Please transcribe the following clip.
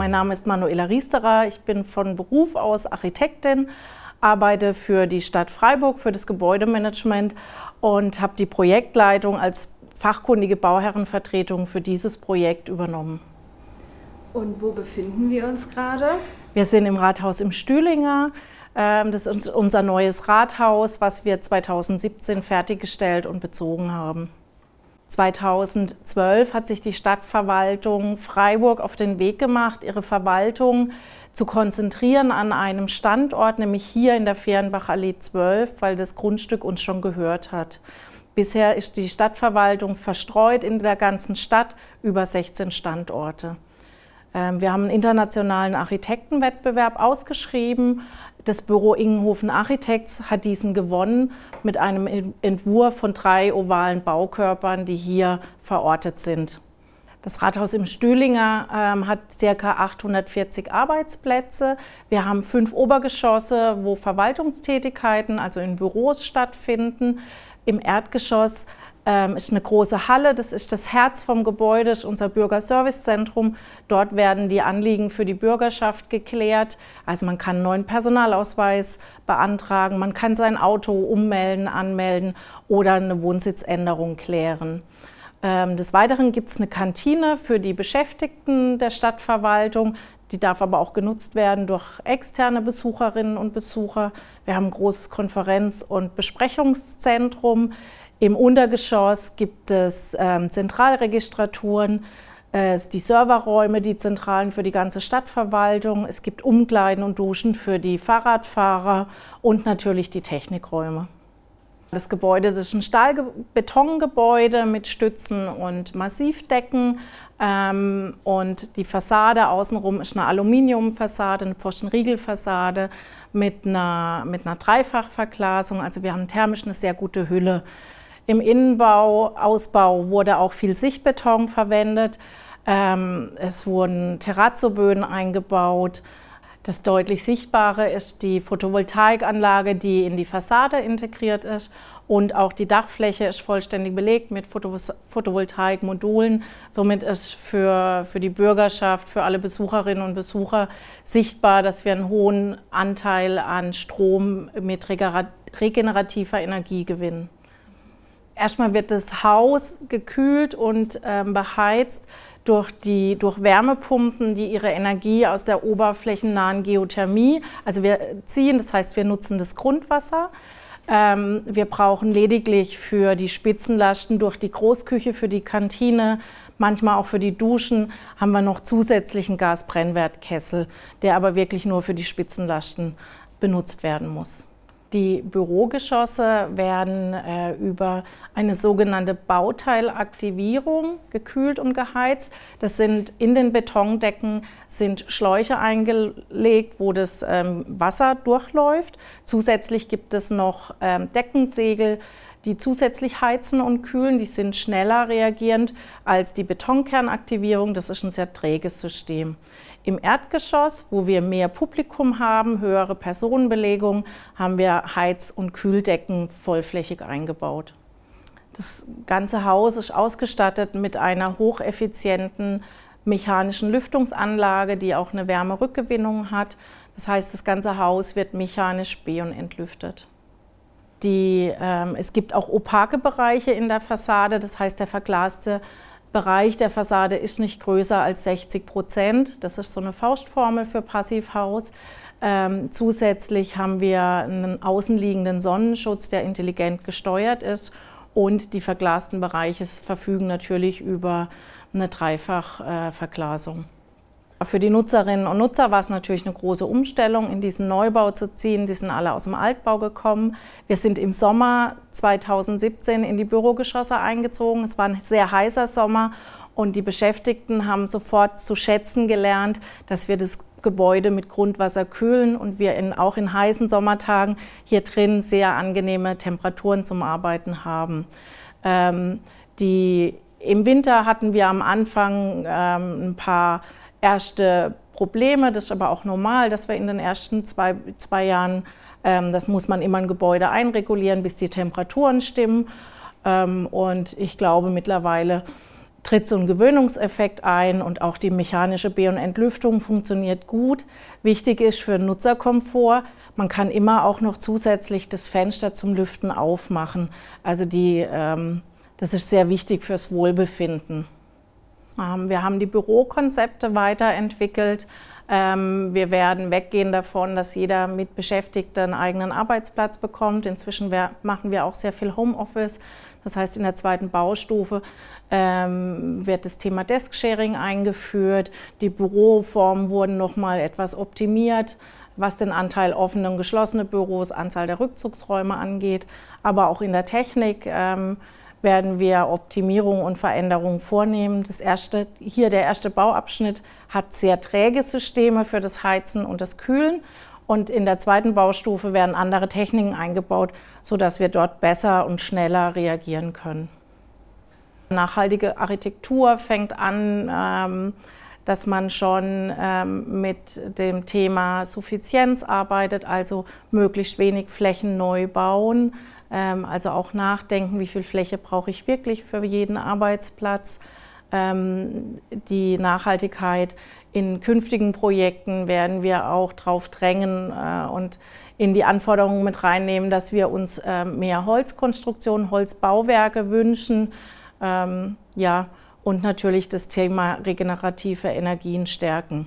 Mein Name ist Manuela Riesterer. Ich bin von Beruf aus Architektin, arbeite für die Stadt Freiburg, für das Gebäudemanagement und habe die Projektleitung als fachkundige Bauherrenvertretung für dieses Projekt übernommen. Und wo befinden wir uns gerade? Wir sind im Rathaus im Stühlinger. Ähm, das ist unser neues Rathaus, was wir 2017 fertiggestellt und bezogen haben. 2012 hat sich die Stadtverwaltung Freiburg auf den Weg gemacht, ihre Verwaltung zu konzentrieren an einem Standort, nämlich hier in der Fehrenbachallee 12, weil das Grundstück uns schon gehört hat. Bisher ist die Stadtverwaltung verstreut in der ganzen Stadt über 16 Standorte. Ähm, wir haben einen internationalen Architektenwettbewerb ausgeschrieben. Das Büro Ingenhofen Architects hat diesen gewonnen mit einem Entwurf von drei ovalen Baukörpern, die hier verortet sind. Das Rathaus im Stühlinger ähm, hat ca. 840 Arbeitsplätze. Wir haben fünf Obergeschosse, wo Verwaltungstätigkeiten, also in Büros stattfinden. Im Erdgeschoss ähm, ist eine große Halle, das ist das Herz vom Gebäude, ist unser Bürgerservicezentrum. Dort werden die Anliegen für die Bürgerschaft geklärt. Also man kann einen neuen Personalausweis beantragen, man kann sein Auto ummelden, anmelden oder eine Wohnsitzänderung klären. Ähm, des Weiteren gibt es eine Kantine für die Beschäftigten der Stadtverwaltung. Die darf aber auch genutzt werden durch externe Besucherinnen und Besucher. Wir haben ein großes Konferenz- und Besprechungszentrum. Im Untergeschoss gibt es ähm, Zentralregistraturen, äh, die Serverräume, die Zentralen für die ganze Stadtverwaltung. Es gibt Umkleiden und Duschen für die Fahrradfahrer und natürlich die Technikräume. Das Gebäude ist ein Stahlbetongebäude mit Stützen und Massivdecken. Ähm, und die Fassade außenrum ist eine Aluminiumfassade, eine Pfostenriegelfassade mit einer, mit einer Dreifachverglasung. Also wir haben thermisch eine sehr gute Hülle. Im Innenbau, Ausbau wurde auch viel Sichtbeton verwendet. Ähm, es wurden Terrazzoböden eingebaut. Das deutlich Sichtbare ist die Photovoltaikanlage, die in die Fassade integriert ist. Und auch die Dachfläche ist vollständig belegt mit Photovoltaikmodulen. Somit ist für, für die Bürgerschaft, für alle Besucherinnen und Besucher sichtbar, dass wir einen hohen Anteil an Strom mit regenerativer Energie gewinnen. Erstmal wird das Haus gekühlt und ähm, beheizt durch, die, durch Wärmepumpen, die ihre Energie aus der oberflächennahen Geothermie, also wir ziehen, das heißt, wir nutzen das Grundwasser. Ähm, wir brauchen lediglich für die Spitzenlasten durch die Großküche, für die Kantine, manchmal auch für die Duschen, haben wir noch zusätzlichen Gasbrennwertkessel, der aber wirklich nur für die Spitzenlasten benutzt werden muss. Die Bürogeschosse werden äh, über eine sogenannte Bauteilaktivierung gekühlt und geheizt. Das sind in den Betondecken sind Schläuche eingelegt, wo das ähm, Wasser durchläuft. Zusätzlich gibt es noch ähm, Deckensegel, die zusätzlich heizen und kühlen. Die sind schneller reagierend als die Betonkernaktivierung. Das ist ein sehr träges System. Im Erdgeschoss, wo wir mehr Publikum haben, höhere Personenbelegung, haben wir Heiz- und Kühldecken vollflächig eingebaut. Das ganze Haus ist ausgestattet mit einer hocheffizienten mechanischen Lüftungsanlage, die auch eine Wärmerückgewinnung hat. Das heißt, das ganze Haus wird mechanisch be- und entlüftet. Die, ähm, es gibt auch opake Bereiche in der Fassade, das heißt, der verglaste Bereich der Fassade ist nicht größer als 60 Prozent. Das ist so eine Faustformel für Passivhaus. Ähm, zusätzlich haben wir einen außenliegenden Sonnenschutz, der intelligent gesteuert ist. Und die verglasten Bereiche verfügen natürlich über eine Dreifachverglasung. Äh, für die Nutzerinnen und Nutzer war es natürlich eine große Umstellung, in diesen Neubau zu ziehen. Die sind alle aus dem Altbau gekommen. Wir sind im Sommer 2017 in die Bürogeschosse eingezogen. Es war ein sehr heißer Sommer und die Beschäftigten haben sofort zu schätzen gelernt, dass wir das Gebäude mit Grundwasser kühlen und wir in, auch in heißen Sommertagen hier drin sehr angenehme Temperaturen zum Arbeiten haben. Ähm, die, Im Winter hatten wir am Anfang ähm, ein paar erste Probleme. Das ist aber auch normal, dass wir in den ersten zwei, zwei Jahren, ähm, das muss man immer ein Gebäude einregulieren, bis die Temperaturen stimmen. Ähm, und ich glaube mittlerweile, tritt so ein Gewöhnungseffekt ein und auch die mechanische B- und Entlüftung funktioniert gut. Wichtig ist für Nutzerkomfort, man kann immer auch noch zusätzlich das Fenster zum Lüften aufmachen. Also die, ähm, das ist sehr wichtig fürs Wohlbefinden wir haben die Bürokonzepte weiterentwickelt. Ähm, wir werden weggehen davon, dass jeder Mitbeschäftigte einen eigenen Arbeitsplatz bekommt. Inzwischen machen wir auch sehr viel Homeoffice. Das heißt, in der zweiten Baustufe ähm, wird das Thema Desk-Sharing eingeführt. Die Büroformen wurden nochmal etwas optimiert was den Anteil offene und geschlossene Büros, Anzahl der Rückzugsräume angeht, aber auch in der Technik. Ähm, werden wir Optimierung und Veränderungen vornehmen. Das erste, hier der erste Bauabschnitt hat sehr träge Systeme für das Heizen und das Kühlen. Und in der zweiten Baustufe werden andere Techniken eingebaut, sodass wir dort besser und schneller reagieren können. Nachhaltige Architektur fängt an, ähm, dass man schon ähm, mit dem Thema Suffizienz arbeitet, also möglichst wenig Flächen neu bauen, ähm, also auch nachdenken, wie viel Fläche brauche ich wirklich für jeden Arbeitsplatz. Ähm, die Nachhaltigkeit in künftigen Projekten werden wir auch drauf drängen äh, und in die Anforderungen mit reinnehmen, dass wir uns äh, mehr Holzkonstruktionen, Holzbauwerke wünschen. Ähm, ja, und natürlich das Thema regenerative Energien stärken.